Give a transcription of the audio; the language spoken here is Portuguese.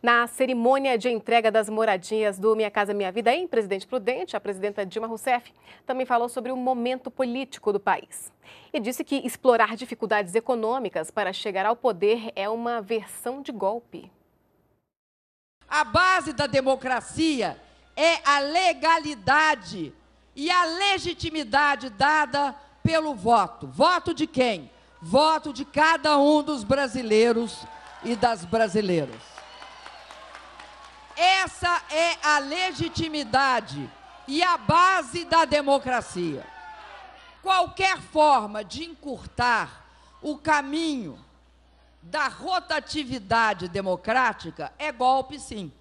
Na cerimônia de entrega das moradias do Minha Casa Minha Vida em Presidente Prudente, a presidenta Dilma Rousseff também falou sobre o momento político do país. E disse que explorar dificuldades econômicas para chegar ao poder é uma versão de golpe. A base da democracia é a legalidade e a legitimidade dada pelo voto. Voto de quem? Voto de cada um dos brasileiros e das brasileiras. Essa é a legitimidade e a base da democracia. Qualquer forma de encurtar o caminho da rotatividade democrática é golpe, sim.